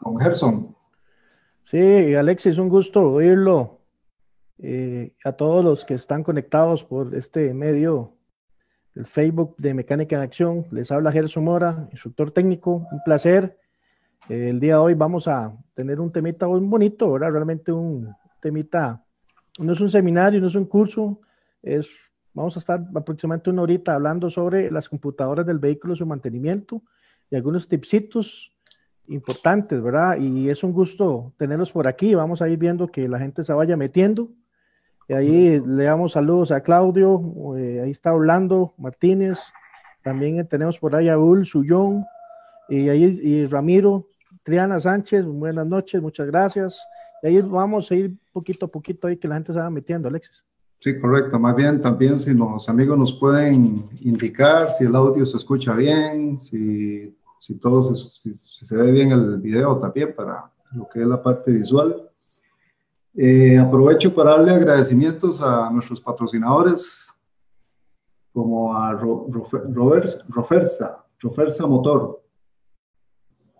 con Gerson. Sí, Alexis, un gusto oírlo. Eh, a todos los que están conectados por este medio, el Facebook de Mecánica en Acción, les habla Gerson Mora, instructor técnico, un placer. Eh, el día de hoy vamos a tener un temita muy bonito, ¿verdad? Realmente un temita, no es un seminario, no es un curso, es, vamos a estar aproximadamente una horita hablando sobre las computadoras del vehículo, su mantenimiento y algunos tipsitos importantes, ¿verdad? Y es un gusto tenerlos por aquí. Vamos a ir viendo que la gente se vaya metiendo. Y ahí le damos saludos a Claudio, eh, ahí está Orlando Martínez, también tenemos por ahí a Ul Suyón, y ahí y Ramiro, Triana Sánchez, buenas noches, muchas gracias. Y ahí vamos a ir poquito a poquito ahí que la gente se va metiendo, Alexis. Sí, correcto. Más bien también si los amigos nos pueden indicar si el audio se escucha bien, si si todos se, ve bien el video también para lo que es la parte visual. Eh, aprovecho para darle agradecimientos a nuestros patrocinadores, como a Motor.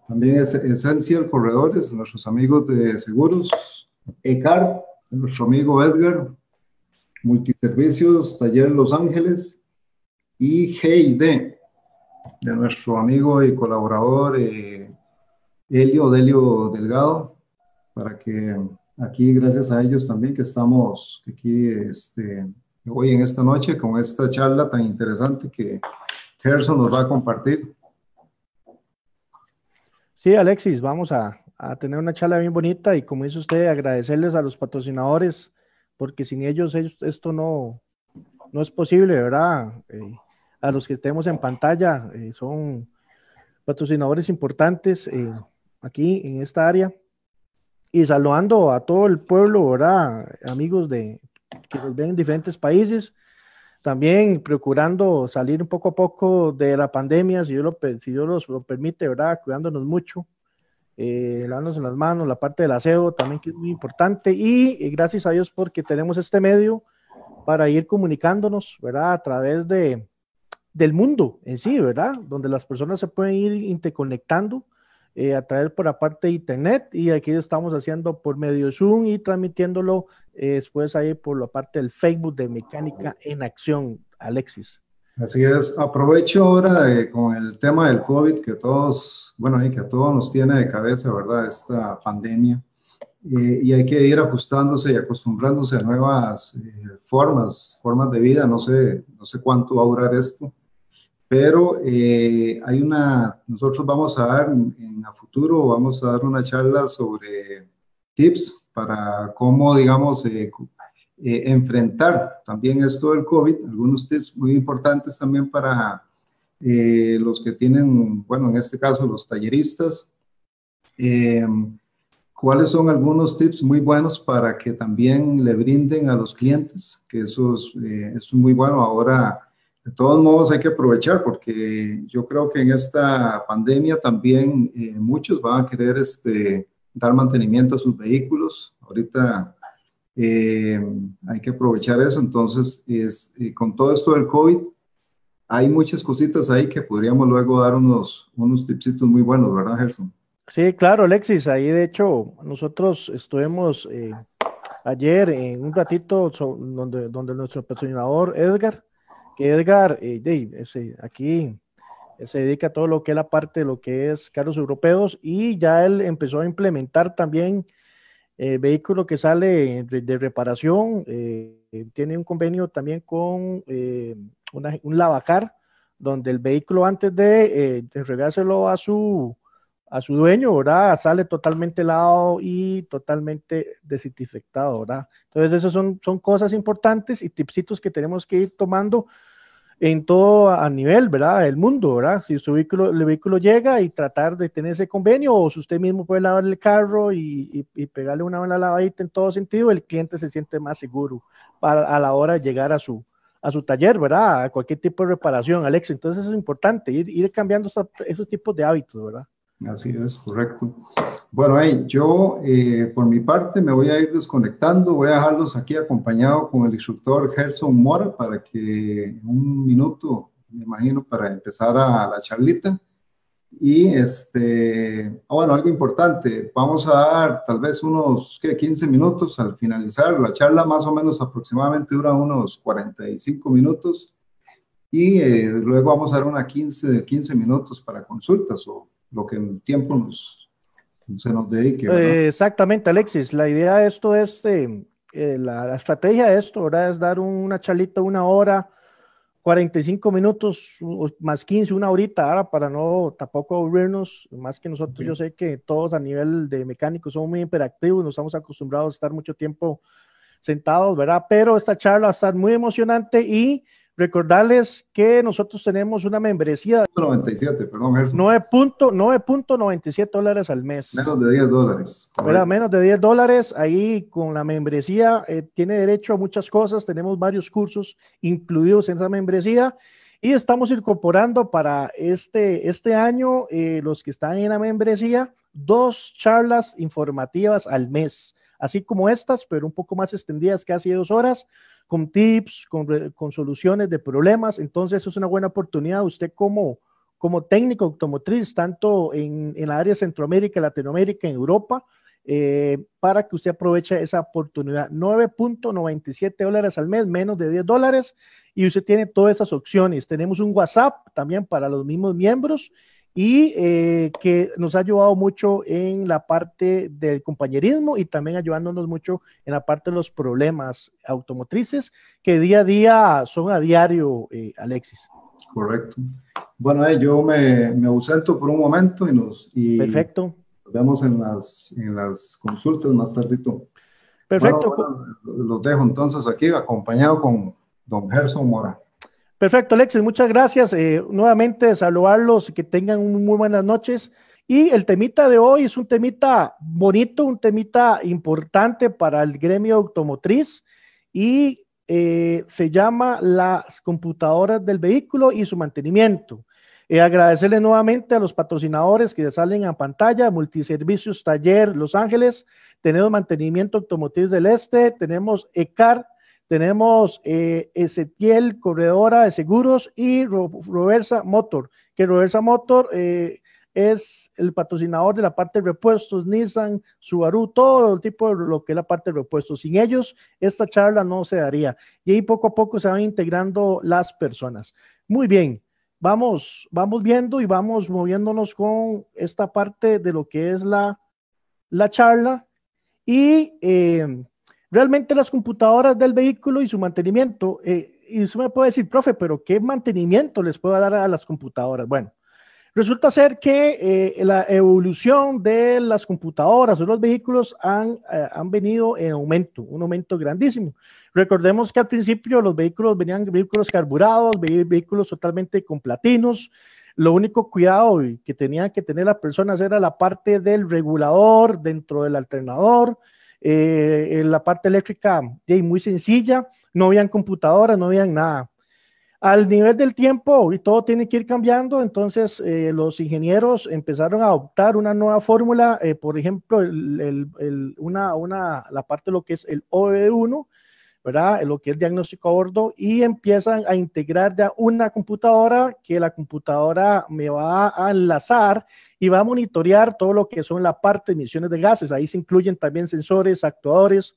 También es Esencial Corredores, nuestros amigos de seguros. ECAR, nuestro amigo Edgar. Multiservicios, Taller Los Ángeles. Y GID, de nuestro amigo y colaborador eh, Elio Helio Delio Delgado, para que aquí, gracias a ellos también, que estamos aquí este, hoy en esta noche con esta charla tan interesante que Gerson nos va a compartir. Sí, Alexis, vamos a, tener una charla bien bonita y como dice usted, agradecerles a los patrocinadores, porque sin ellos, esto no, no es posible, ¿verdad? Eh, a los que estemos en pantalla, eh, son patrocinadores importantes eh, aquí en esta área. Y saludando a todo el pueblo, ¿verdad? Amigos de que nos ven en diferentes países, también procurando salir un poco a poco de la pandemia, si Dios lo, si lo permite, ¿verdad? Cuidándonos mucho, eh, en las manos, la parte del aseo también que es muy importante y, eh, gracias a Dios porque tenemos este medio para ir comunicándonos, ¿verdad? A través de, del mundo en sí, ¿verdad? Donde las personas se pueden ir interconectando eh, a través por la parte de internet y aquí lo estamos haciendo por medio Zoom y transmitiéndolo eh, después ahí por la parte del Facebook de Mecánica en Acción, Alexis. Así es, aprovecho ahora eh, con el tema del COVID que todos, bueno, y que a todos nos tiene de cabeza, ¿verdad? Esta pandemia. Eh, y hay que ir ajustándose y acostumbrándose a nuevas formas, formas de vida. No sé, no sé cuánto va a durar esto pero eh, hay una, nosotros vamos a dar en el futuro, vamos a dar una charla sobre tips para cómo, digamos, eh, eh, enfrentar también esto del COVID, algunos tips muy importantes también para los que tienen, bueno, en este caso los talleristas. ¿Cuáles son algunos tips muy buenos para que también le brinden a los clientes? Que eso es muy bueno ahora de todos modos hay que aprovechar porque yo creo que en esta pandemia también eh, muchos van a querer este, dar mantenimiento a sus vehículos. Ahorita eh, hay que aprovechar eso. Entonces, es, eh, con todo esto del COVID, hay muchas cositas ahí que podríamos luego dar unos, unos tipsitos muy buenos, ¿verdad, Gerson? Sí, claro, Alexis. Ahí, de hecho, nosotros estuvimos ayer en un ratito donde, donde nuestro patrocinador Edgar Edgar, eh, Dave, aquí se dedica a todo lo que es la parte de lo que es carros europeos y ya él empezó a implementar también el eh, vehículo que sale de reparación. Eh, tiene un convenio también con un lavacar, donde el vehículo antes de entregárselo a su, a su dueño, ¿verdad? Sale totalmente lavado y totalmente desinfectado, Entonces, esas son, son cosas importantes y tipsitos que tenemos que ir tomando en todo a nivel, ¿verdad? Del mundo, ¿verdad? Si su vehículo, el vehículo llega y tratar de tener ese convenio, o si usted mismo puede lavar el carro y, y, pegarle una buena lavadita en todo sentido, el cliente se siente más seguro para, a la hora de llegar a su, a su taller, ¿verdad? A cualquier tipo de reparación, Alex. Entonces eso es importante, ir, ir cambiando esos tipos de hábitos, ¿verdad? Así es, correcto. Bueno, ahí yo eh, por mi parte me voy a ir desconectando, voy a dejarlos aquí acompañado con el instructor Gerson Mora para que un minuto, me imagino, para empezar a, la charlita. Y este, ah, bueno, algo importante, vamos a dar tal vez unos ¿qué, 15 minutos al finalizar. La charla más o menos aproximadamente dura unos 45 minutos y eh, luego vamos a dar una 15, 15 minutos para consultas o lo que el tiempo nos, se nos dedique. Eh, exactamente, Alexis. La idea de esto es, eh, eh, la, estrategia de esto, ¿verdad? Es dar una charlita una hora, 45 minutos, más 15, una horita, ahora para no tampoco aburrirnos, más que nosotros, yo sé que todos a nivel de mecánicos somos muy hiperactivos, nos estamos acostumbrados a estar mucho tiempo sentados, ¿verdad? Pero esta charla va a estar muy emocionante y Recordarles que nosotros tenemos una membresía. 97, perdón, 9.97 dólares al mes. Menos de 10 dólares. Era menos de 10 dólares. Ahí con la membresía eh, tiene derecho a muchas cosas. Tenemos varios cursos incluidos en esa membresía. Y estamos incorporando para este, este año, eh, los que están en la membresía, dos charlas informativas al mes, así como estas, pero un poco más extendidas, casi dos horas con tips, con, con, soluciones de problemas. Entonces, es una buena oportunidad. Usted como, como técnico automotriz, tanto en, en la área Centroamérica, Latinoamérica, en Europa, eh, para que usted aproveche esa oportunidad. 9.97 dólares al mes, menos de 10 dólares, y usted tiene todas esas opciones. Tenemos un WhatsApp también para los mismos miembros y eh, que nos ha ayudado mucho en la parte del compañerismo y también ayudándonos mucho en la parte de los problemas automotrices que día a día son a diario, eh, Alexis. Correcto. Bueno, eh, yo me, ausento por un momento y nos... Perfecto. vemos en las, en las consultas más tardito. Perfecto. los dejo entonces aquí acompañado con don Gerson Mora. Perfecto, Alexis, muchas gracias. Eh, nuevamente saludarlos, y que tengan muy buenas noches. Y el temita de hoy es un temita bonito, un temita importante para el gremio automotriz y eh, se llama las computadoras del vehículo y su mantenimiento. Eh, agradecerle nuevamente a los patrocinadores que salen a pantalla, Multiservicios Taller Los Ángeles, tenemos Mantenimiento Automotriz del Este, tenemos ECAR, tenemos eh, Ezequiel, corredora de seguros, y Roversa Motor, que Roversa Motor eh, es el patrocinador de la parte de repuestos, Nissan, Subaru, todo el tipo de lo que es la parte de repuestos. Sin ellos, esta charla no se daría. Y ahí poco a poco se van integrando las personas. Muy bien, vamos, vamos viendo y vamos moviéndonos con esta parte de lo que es la, la charla. Y eh, Realmente las computadoras del vehículo y su mantenimiento, eh, y usted me puede decir, profe, pero ¿qué mantenimiento les puedo dar a las computadoras? Bueno, resulta ser que eh, la evolución de las computadoras o los vehículos han, eh, han venido en aumento, un aumento grandísimo. Recordemos que al principio los vehículos venían vehículos carburados, vehículos totalmente con platinos, lo único cuidado que tenían que tener las personas era la parte del regulador dentro del alternador, eh, en la parte eléctrica muy sencilla, no habían computadoras, no habían nada. Al nivel del tiempo y todo tiene que ir cambiando, entonces eh, los ingenieros empezaron a adoptar una nueva fórmula, eh, por ejemplo, el, una, una, la parte de lo que es el OBD1, ¿verdad? Lo que es diagnóstico a bordo y empiezan a integrar ya una computadora que la computadora me va a enlazar y va a monitorear todo lo que son la parte de emisiones de gases. Ahí se incluyen también sensores, actuadores,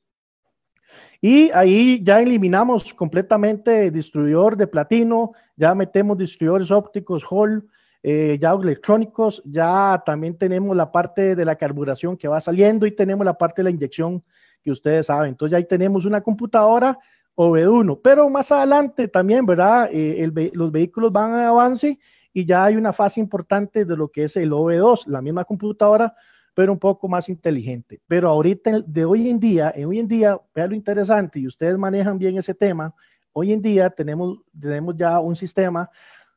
y ahí ya eliminamos completamente el distribuidor de platino, ya metemos distribuidores ópticos, Hall, eh, ya electrónicos, ya también tenemos la parte de la carburación que va saliendo y tenemos la parte de la inyección que ustedes saben. Entonces, ya ahí tenemos una computadora OBD1, pero más adelante también, ¿verdad? Eh, los vehículos van a avance y ya hay una fase importante de lo que es el OB2, la misma computadora, pero un poco más inteligente. Pero ahorita, de hoy en día, hoy en día, vean lo interesante y ustedes manejan bien ese tema. Hoy en día tenemos, tenemos ya un sistema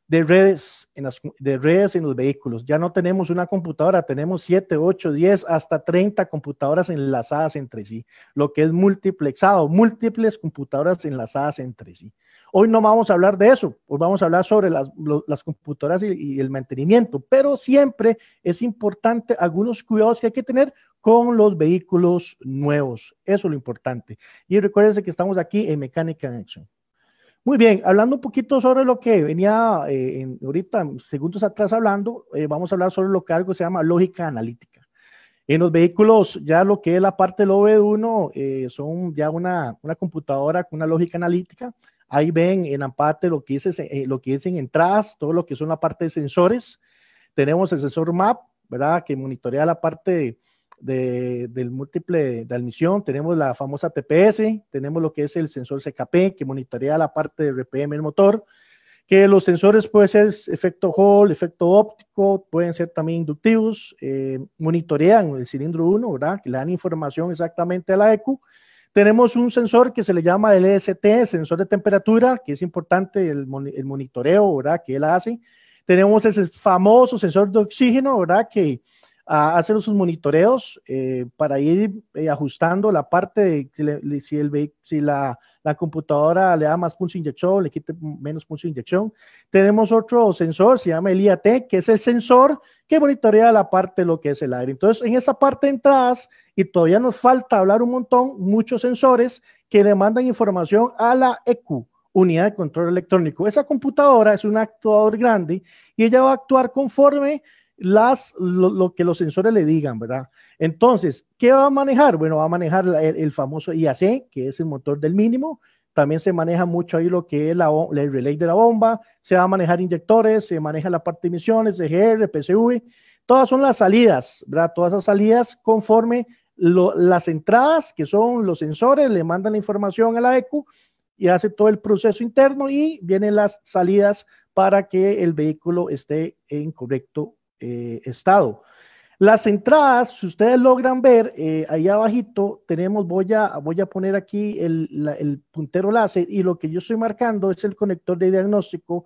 de redes, en de redes en los vehículos. Ya no tenemos una computadora, tenemos 7, 8, 10, hasta 30 computadoras enlazadas entre sí, lo que es multiplexado, múltiples computadoras enlazadas entre sí. Hoy no vamos a hablar de eso, hoy vamos a hablar sobre las, computadoras y, y, el mantenimiento, pero siempre es importante algunos cuidados que hay que tener con los vehículos nuevos. Eso es lo importante. Y recuérdense que estamos aquí en Mecánica en Acción. Muy bien, hablando un poquito sobre lo que venía eh, ahorita, segundos atrás hablando, eh, vamos a hablar sobre lo que algo se llama lógica analítica. En los vehículos, ya lo que es la parte del OBD1, eh, son ya una, una, computadora con una lógica analítica. Ahí ven en la parte lo que, es, lo que dicen entradas, todo lo que son la parte de sensores. Tenemos el sensor MAP, ¿verdad? Que monitorea la parte de del múltiple de admisión, tenemos la famosa TPS, tenemos lo que es el sensor CKP que monitorea la parte de RPM del motor, que los sensores pueden ser efecto Hall, efecto óptico, pueden ser también inductivos, eh, monitorean el cilindro 1, ¿verdad? Que le dan información exactamente a la ECU. Tenemos un sensor que se le llama el EST, sensor de temperatura, que es importante el, monitoreo, ¿verdad? Que él hace. Tenemos ese famoso sensor de oxígeno, ¿verdad? Que a hacer sus monitoreos eh, para ir eh, ajustando la parte de si, si la, computadora le da más pulso inyección, le quite menos pulso inyección. Tenemos otro sensor, se llama el IAT, que es el sensor que monitorea la parte de lo que es el aire. Entonces, en esa parte de entradas, y todavía nos falta hablar un montón, muchos sensores que le mandan información a la EQ, unidad de control electrónico. Esa computadora es un actuador grande y ella va a actuar conforme las, lo, que los sensores le digan, ¿verdad? Entonces, ¿qué va a manejar? Bueno, va a manejar el, famoso IAC, que es el motor del mínimo, también se maneja mucho ahí lo que es el relay de la bomba, se va a manejar inyectores, se maneja la parte de emisiones, EGR, PCV, todas son las salidas, ¿verdad? Todas las salidas conforme las entradas, que son los sensores, le mandan la información a la ECU y hace todo el proceso interno y vienen las salidas para que el vehículo esté en correcto eh, estado. Las entradas, si ustedes logran ver, eh, ahí abajito tenemos, voy a, voy a poner aquí el, puntero láser y lo que yo estoy marcando es el conector de diagnóstico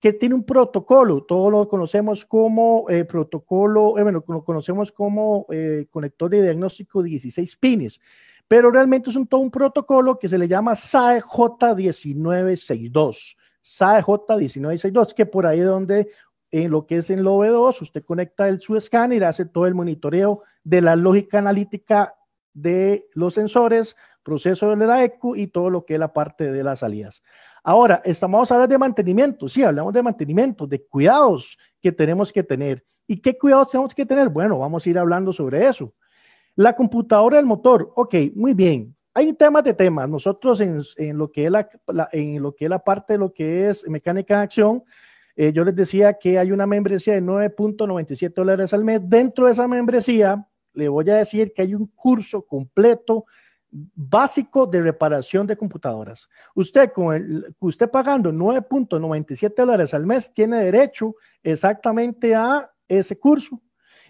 que tiene un protocolo, todos lo conocemos como eh, protocolo, bueno, lo conocemos como conector de diagnóstico 16 pines, pero realmente es un, todo un protocolo que se le llama SAE J1962. SAE J1962, que por ahí es donde en lo que es en lo 2 usted conecta el su escáner, hace todo el monitoreo de la lógica analítica de los sensores, proceso de la ECU y todo lo que es la parte de las salidas. Ahora, estamos hablando de mantenimiento, sí, hablamos de mantenimiento, de cuidados que tenemos que tener. ¿Y qué cuidados tenemos que tener? Bueno, vamos a ir hablando sobre eso. La computadora del motor, ok, muy bien. Hay temas de temas. Nosotros en, en lo, que es la, en lo que es la parte de lo que es mecánica de acción, eh, yo les decía que hay una membresía de 9.97 dólares al mes. Dentro de esa membresía, le voy a decir que hay un curso completo básico de reparación de computadoras. Usted, con el, usted pagando 9.97 dólares al mes, tiene derecho exactamente a ese curso.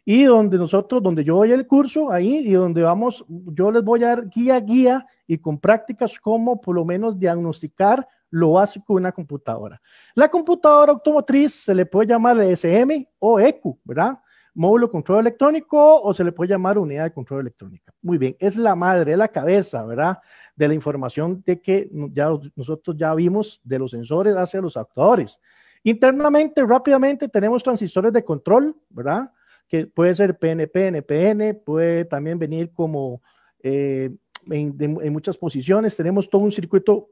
Y donde nosotros, donde yo doy el curso, ahí y donde vamos, yo les voy a dar guía, guía y con prácticas como por lo menos diagnosticar lo básico de una computadora. La computadora automotriz se le puede llamar SM o EQ, ¿verdad? Módulo de control electrónico o se le puede llamar unidad de control electrónica. Muy bien, es la madre, es la cabeza, ¿verdad? De la información de que ya nosotros ya vimos de los sensores hacia los actuadores. Internamente, rápidamente, tenemos transistores de control, ¿verdad? Que puede ser PNP, NPN, puede también venir como eh, en, muchas posiciones. Tenemos todo un circuito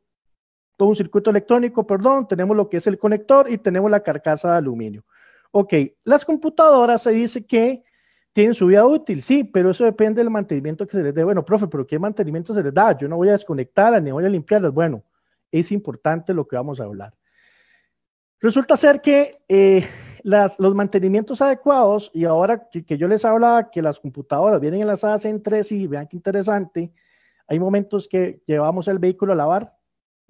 todo un circuito electrónico, perdón, tenemos lo que es el conector y tenemos la carcasa de aluminio. Ok, las computadoras se dice que tienen su vida útil, sí, pero eso depende del mantenimiento que se les dé. Bueno, profe, pero ¿qué mantenimiento se les da? Yo no voy a desconectarlas ni voy a limpiarlas. Bueno, es importante lo que vamos a hablar. Resulta ser que eh, los mantenimientos adecuados, y ahora que, yo les hablaba que las computadoras vienen enlazadas entre y vean qué interesante, hay momentos que llevamos el vehículo a lavar,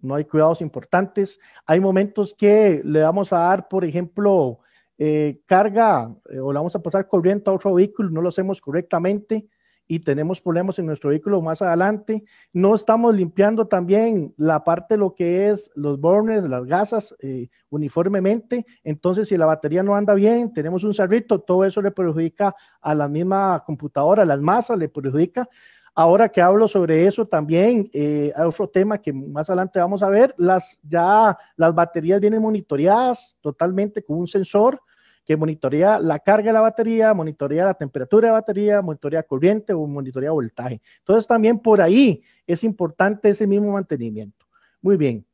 no hay cuidados importantes. Hay momentos que le vamos a dar, por ejemplo, eh, carga eh, o le vamos a pasar corriente a otro vehículo, no lo hacemos correctamente y tenemos problemas en nuestro vehículo más adelante. No estamos limpiando también la parte lo que es los bornes, las gasas eh, uniformemente. Entonces, si la batería no anda bien, tenemos un cerrito, todo eso le perjudica a la misma computadora, a las masas le perjudica. Ahora que hablo sobre eso también, eh, hay otro tema que más adelante vamos a ver, las, ya las baterías vienen monitoreadas totalmente con un sensor que monitorea la carga de la batería, monitorea la temperatura de la batería, monitorea corriente o monitorea voltaje. Entonces también por ahí es importante ese mismo mantenimiento. Muy bien.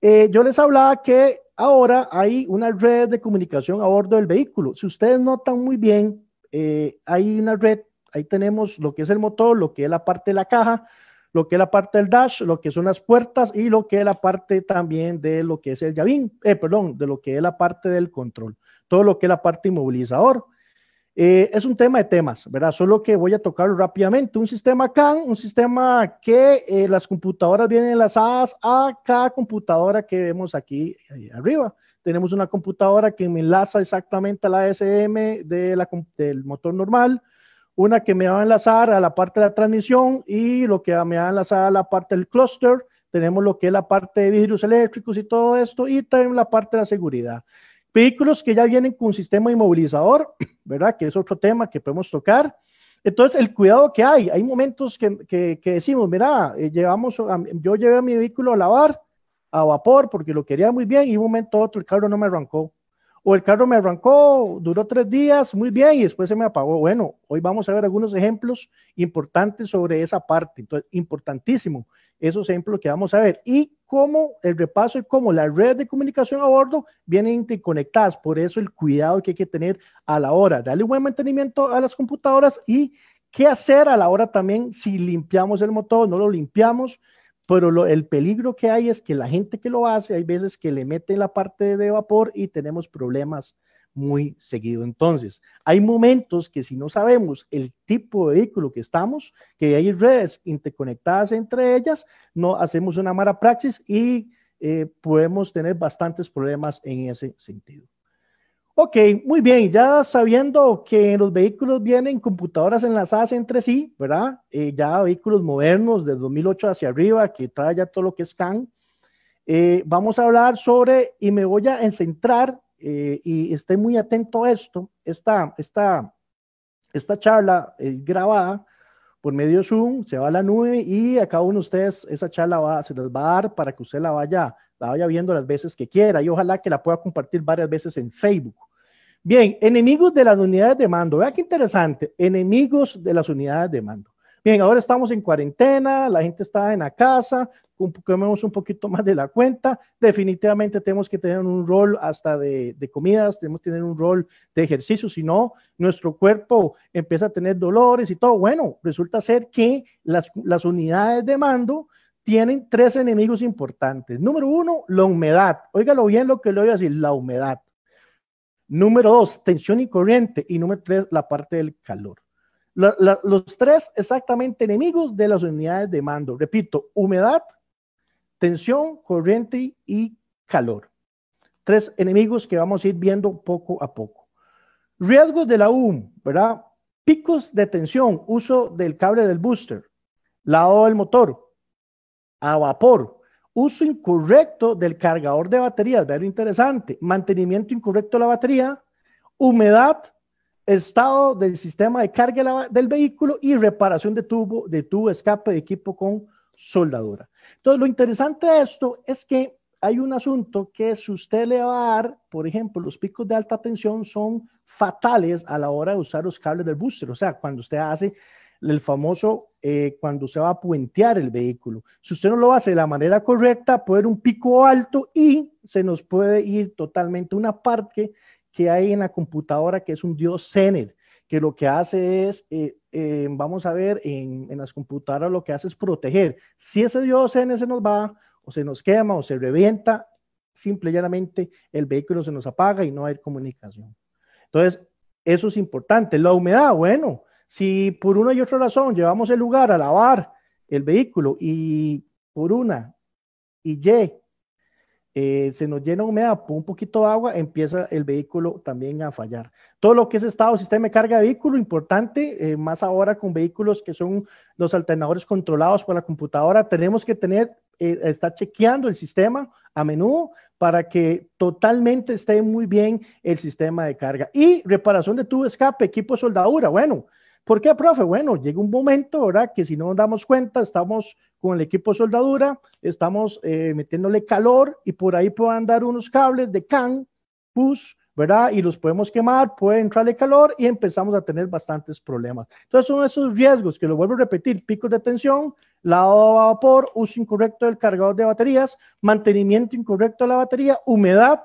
Eh, yo les hablaba que ahora hay una red de comunicación a bordo del vehículo. Si ustedes notan muy bien, eh, hay una red Ahí tenemos lo que es el motor, lo que es la parte de la caja, lo que es la parte del dash, lo que son las puertas y lo que es la parte también de lo que es el llavín, eh, perdón, de lo que es la parte del control, todo lo que es la parte inmovilizador. Eh, es un tema de temas, ¿verdad? Solo que voy a tocar rápidamente. Un sistema CAN, un sistema que eh, las computadoras vienen enlazadas a cada computadora que vemos aquí arriba. Tenemos una computadora que me enlaza exactamente a la SM de la, del motor normal, una que me va a enlazar a la parte de la transmisión y lo que me va a enlazar a la parte del cluster Tenemos lo que es la parte de vidrios eléctricos y todo esto, y también la parte de la seguridad. Vehículos que ya vienen con sistema inmovilizador, ¿verdad? Que es otro tema que podemos tocar. Entonces, el cuidado que hay, hay momentos que, que, que decimos, mira, eh, llevamos, yo llevé a mi vehículo a lavar a vapor porque lo quería muy bien y un momento otro el carro no me arrancó o el carro me arrancó, duró tres días, muy bien, y después se me apagó. Bueno, hoy vamos a ver algunos ejemplos importantes sobre esa parte. Entonces, importantísimo esos ejemplos que vamos a ver. Y cómo el repaso y cómo la red de comunicación a bordo vienen interconectadas. Por eso el cuidado que hay que tener a la hora. Darle buen mantenimiento a las computadoras y qué hacer a la hora también si limpiamos el motor, no lo limpiamos pero el peligro que hay es que la gente que lo hace, hay veces que le mete la parte de vapor y tenemos problemas muy seguido. Entonces, hay momentos que si no sabemos el tipo de vehículo que estamos, que hay redes interconectadas entre ellas, no hacemos una mala praxis y eh, podemos tener bastantes problemas en ese sentido. Ok, muy bien, ya sabiendo que los vehículos vienen computadoras enlazadas entre sí, ¿verdad? Eh, ya vehículos modernos de 2008 hacia arriba, que trae ya todo lo que es CAN. Eh, vamos a hablar sobre, y me voy a centrar, eh, y esté muy atento a esto, esta, esta, esta charla grabada por medio Zoom, se va a la nube y a cada uno de ustedes esa charla va, se les va a dar para que usted la vaya, la vaya viendo las veces que quiera y ojalá que la pueda compartir varias veces en Facebook. Bien, enemigos de las unidades de mando. Vea qué interesante, enemigos de las unidades de mando. Bien, ahora estamos en cuarentena, la gente está en la casa, comemos un poquito más de la cuenta. Definitivamente tenemos que tener un rol hasta de, comidas, tenemos que tener un rol de ejercicio, si no, nuestro cuerpo empieza a tener dolores y todo. Bueno, resulta ser que las, las unidades de mando tienen tres enemigos importantes. Número uno, la humedad. Óigalo bien lo que le voy a decir, la humedad. Número dos, tensión y corriente. Y número tres, la parte del calor. los tres exactamente enemigos de las unidades de mando. Repito, humedad, tensión, corriente y calor. Tres enemigos que vamos a ir viendo poco a poco. Riesgos de la UM, ¿verdad? Picos de tensión, uso del cable del booster, lado del motor, a vapor, Uso incorrecto del cargador de baterías, Ver lo interesante. Mantenimiento incorrecto de la batería, humedad, estado del sistema de carga del vehículo y reparación de tubo, de tubo, escape de equipo con soldadura. Entonces, lo interesante de esto es que hay un asunto que si usted le va a dar, por ejemplo, los picos de alta tensión son fatales a la hora de usar los cables del booster. O sea, cuando usted hace el famoso eh, cuando se va a puentear el vehículo. Si usted no lo hace de la manera correcta, puede haber un pico alto y se nos puede ir totalmente una parte que hay en la computadora que es un dios Zener, que lo que hace es, eh, eh, vamos a ver, en, en, las computadoras lo que hace es proteger. Si ese dios Zener se nos va o se nos quema o se revienta, simple y llanamente el vehículo se nos apaga y no hay comunicación. Entonces, eso es importante. La humedad, bueno, si por una y otra razón llevamos el lugar a lavar el vehículo y por una y ya eh, se nos llena humedad un poquito de agua, empieza el vehículo también a fallar. Todo lo que es estado, sistema de carga de vehículo, importante, eh, más ahora con vehículos que son los alternadores controlados por la computadora, tenemos que tener, eh, estar chequeando el sistema a menudo para que totalmente esté muy bien el sistema de carga. Y reparación de tubo escape, equipo soldadura, bueno, ¿Por qué, profe? Bueno, llega un momento, ¿verdad? Que si no nos damos cuenta, estamos con el equipo de soldadura, estamos eh, metiéndole calor y por ahí pueden dar unos cables de can, PUS, ¿verdad? Y los podemos quemar, puede entrarle calor y empezamos a tener bastantes problemas. Entonces, son esos riesgos que lo vuelvo a repetir: picos de tensión, lado a vapor, uso incorrecto del cargador de baterías, mantenimiento incorrecto de la batería, humedad,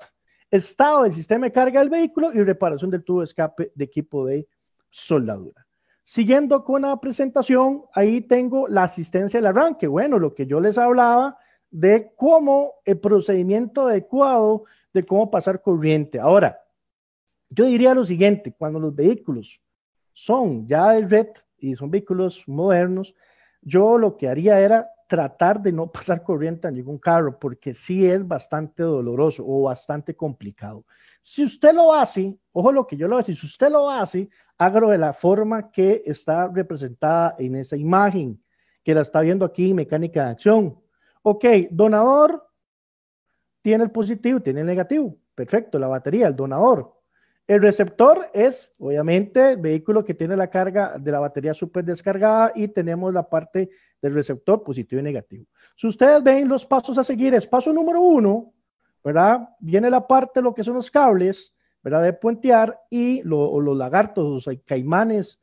estado del sistema de carga del vehículo y reparación del tubo de escape de equipo de soldadura. Siguiendo con la presentación, ahí tengo la asistencia del arranque. Bueno, lo que yo les hablaba de cómo el procedimiento adecuado de cómo pasar corriente. Ahora, yo diría lo siguiente, cuando los vehículos son ya de red y son vehículos modernos, yo lo que haría era tratar de no pasar corriente a ningún carro, porque sí es bastante doloroso o bastante complicado. Si usted lo hace, ojo lo que yo lo hago, si usted lo hace, agro de la forma que está representada en esa imagen, que la está viendo aquí, mecánica de acción. Ok, donador tiene el positivo, tiene el negativo. Perfecto, la batería, el donador. El receptor es, obviamente, el vehículo que tiene la carga de la batería super descargada y tenemos la parte del receptor positivo y negativo. Si ustedes ven los pasos a seguir, es paso número uno, ¿verdad? Viene la parte lo que son los cables, de puentear y los lagartos, los caimanes,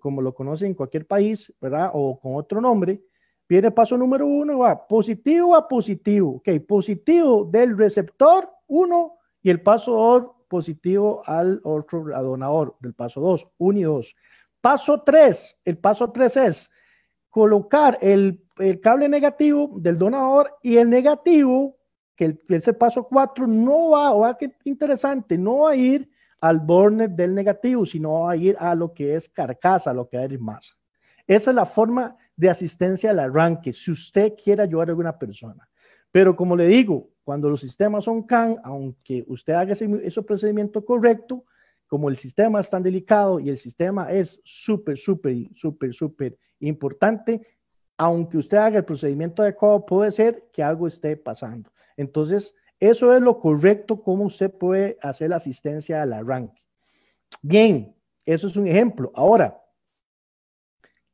como lo conocen en cualquier país, ¿verdad? O con otro nombre. Viene paso número uno, va positivo a positivo, positivo del receptor uno y el paso positivo al otro donador del paso dos, uno y dos. Paso tres, el paso tres es colocar el, el cable negativo del donador y el negativo que ese paso 4 no va, o va, que interesante, no va a ir al borne del negativo, sino va a ir a lo que es carcasa, lo que es masa. Esa es la forma de asistencia al arranque, si usted quiere ayudar a alguna persona. Pero como le digo, cuando los sistemas son CAN, aunque usted haga ese, ese procedimiento correcto, como el sistema es tan delicado y el sistema es súper, súper, súper, súper importante, aunque usted haga el procedimiento adecuado, puede ser que algo esté pasando. Entonces, eso es lo correcto, cómo usted puede hacer la asistencia al arranque. Bien, eso es un ejemplo. Ahora,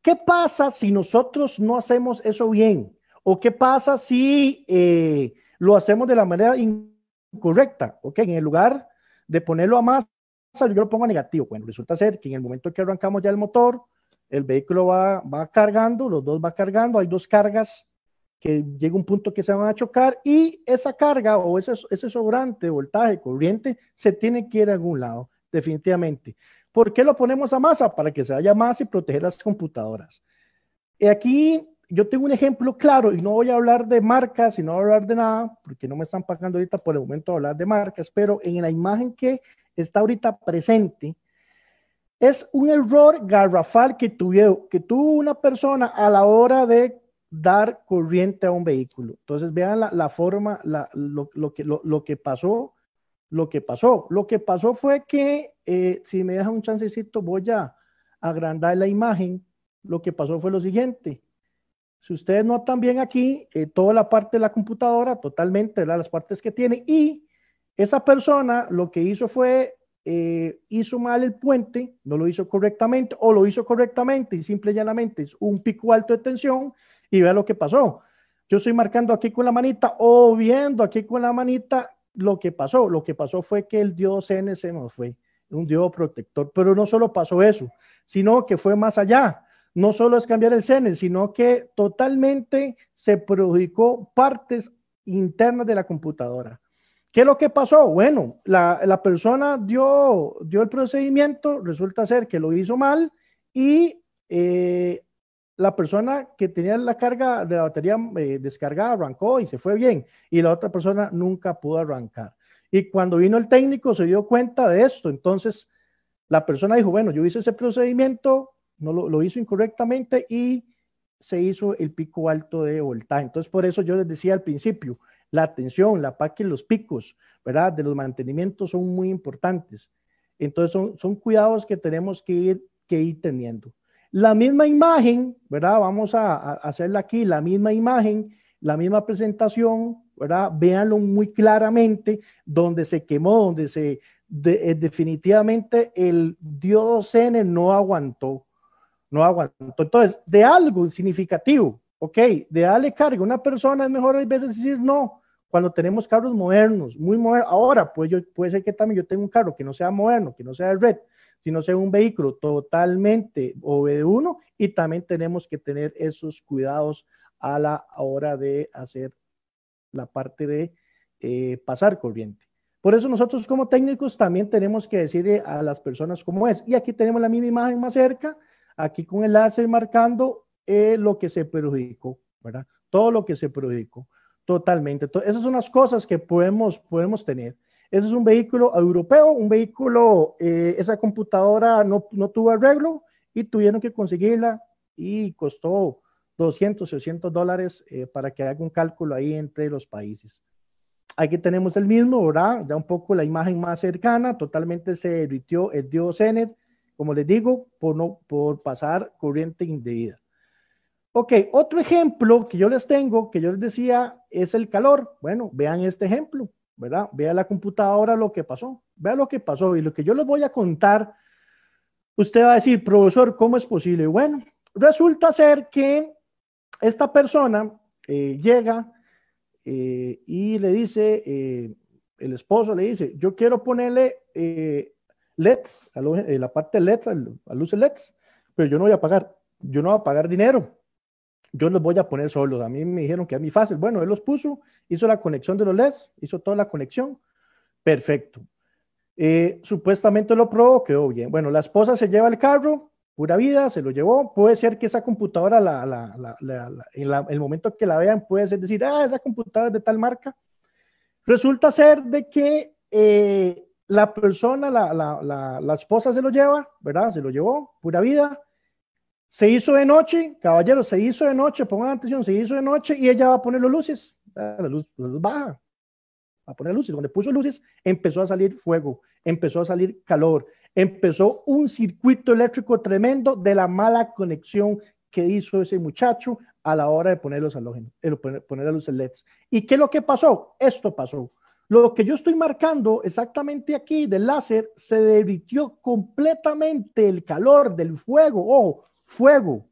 ¿qué pasa si nosotros no hacemos eso bien? ¿O qué pasa si eh, lo hacemos de la manera incorrecta? Okay, En lugar de ponerlo a más, yo lo pongo a negativo. Bueno, resulta ser que en el momento que arrancamos ya el motor, el vehículo va, va cargando, los dos va cargando, hay dos cargas que llega un punto que se van a chocar y esa carga o ese, ese sobrante, voltaje, corriente, se tiene que ir a algún lado, definitivamente. ¿Por qué lo ponemos a masa? Para que se vaya más y proteger las computadoras. Aquí yo tengo un ejemplo claro y no voy a hablar de marcas y no voy a hablar de nada, porque no me están pagando ahorita por el momento hablar de marcas, pero en la imagen que está ahorita presente, es un error garrafal que, que tuvo una persona a la hora de dar corriente a un vehículo. Entonces, vean la, forma, lo, que, pasó, lo que pasó. Lo que pasó fue que, eh, si me deja un chancecito, voy a agrandar la imagen. Lo que pasó fue lo siguiente. Si ustedes notan bien aquí, eh, toda la parte de la computadora, totalmente, ¿verdad? las partes que tiene, y esa persona lo que hizo fue, eh, hizo mal el puente, no lo hizo correctamente, o lo hizo correctamente y simple y llanamente es un pico alto de tensión y vea lo que pasó. Yo estoy marcando aquí con la manita o viendo aquí con la manita lo que pasó. Lo que pasó fue que el dios cnc se nos fue, un dios protector. Pero no solo pasó eso, sino que fue más allá. No solo es cambiar el CN, sino que totalmente se perjudicó partes internas de la computadora. ¿Qué es lo que pasó? Bueno, la, la, persona dio, dio el procedimiento, resulta ser que lo hizo mal y eh, la persona que tenía la carga de la batería eh, descargada arrancó y se fue bien, y la otra persona nunca pudo arrancar. Y cuando vino el técnico se dio cuenta de esto, entonces la persona dijo, bueno, yo hice ese procedimiento, no lo, lo hizo incorrectamente y se hizo el pico alto de voltaje. Entonces, por eso yo les decía al principio, la atención, la PAC y los picos, ¿verdad? De los mantenimientos son muy importantes. Entonces, son, son cuidados que tenemos que ir, que ir teniendo. La misma imagen, ¿verdad? Vamos a, hacerla aquí, la misma imagen, la misma presentación, ¿verdad? Véanlo muy claramente, donde se quemó, donde se eh, definitivamente el diosene no aguantó, no aguantó. Entonces, de algo significativo, ok, de darle carga a una persona es mejor a veces decir no, cuando tenemos carros modernos, muy modernos. Ahora, pues yo, puede ser que también yo tenga un carro que no sea moderno, que no sea de red, no sea un vehículo totalmente OBD1 y también tenemos que tener esos cuidados a la hora de hacer la parte de eh, pasar corriente. Por eso nosotros como técnicos también tenemos que decirle a las personas cómo es. Y aquí tenemos la misma imagen más cerca, aquí con el láser marcando eh, lo que se perjudicó, ¿verdad? Todo lo que se perjudicó totalmente. esas son las cosas que podemos, podemos tener. Ese es un vehículo europeo, un vehículo, eh, esa computadora no, tuvo arreglo y tuvieron que conseguirla y costó 200, 800 dólares eh, para que haga un cálculo ahí entre los países. Aquí tenemos el mismo, ¿verdad? Ya un poco la imagen más cercana, totalmente se derritió el dios como les digo, por, no, por pasar corriente indebida. Ok, otro ejemplo que yo les tengo, que yo les decía, es el calor. Bueno, vean este ejemplo. ¿verdad? Vea la computadora lo que pasó, vea lo que pasó y lo que yo les voy a contar, usted va a decir, profesor, ¿cómo es posible? Bueno, resulta ser que esta persona eh, llega eh, y le dice, eh, el esposo le dice, yo quiero ponerle LEDs, la parte LEDs, a luces LEDs, pero yo no voy a pagar, yo no voy a pagar dinero yo los voy a poner solos. A mí me dijeron que es muy fácil. Bueno, él los puso, hizo la conexión de los LEDs, hizo toda la conexión. Perfecto. Eh, supuestamente lo probó, quedó bien. Bueno, la esposa se lleva el carro, pura vida, se lo llevó. Puede ser que esa computadora, en el momento que la vean, puede ser decir, ah, esa computadora es de tal marca. Resulta ser de que eh, la persona, la, esposa se lo lleva, ¿verdad? Se lo llevó, pura vida. Se hizo de noche, caballero, se hizo de noche, pongan atención, se hizo de noche y ella va a poner los luces, ah, la luz, baja, va a poner luces. Donde puso luces, empezó a salir fuego, empezó a salir calor, empezó un circuito eléctrico tremendo de la mala conexión que hizo ese muchacho a la hora de poner los halógenos, eh, poner las luces LEDs. ¿Y qué es lo que pasó? Esto pasó. Lo que yo estoy marcando exactamente aquí del láser se derritió completamente el calor del fuego. Ojo, fuego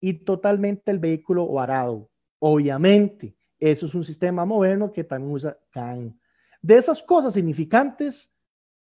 y totalmente el vehículo varado. Obviamente, eso es un sistema moderno que también usa CAN. De esas cosas significantes,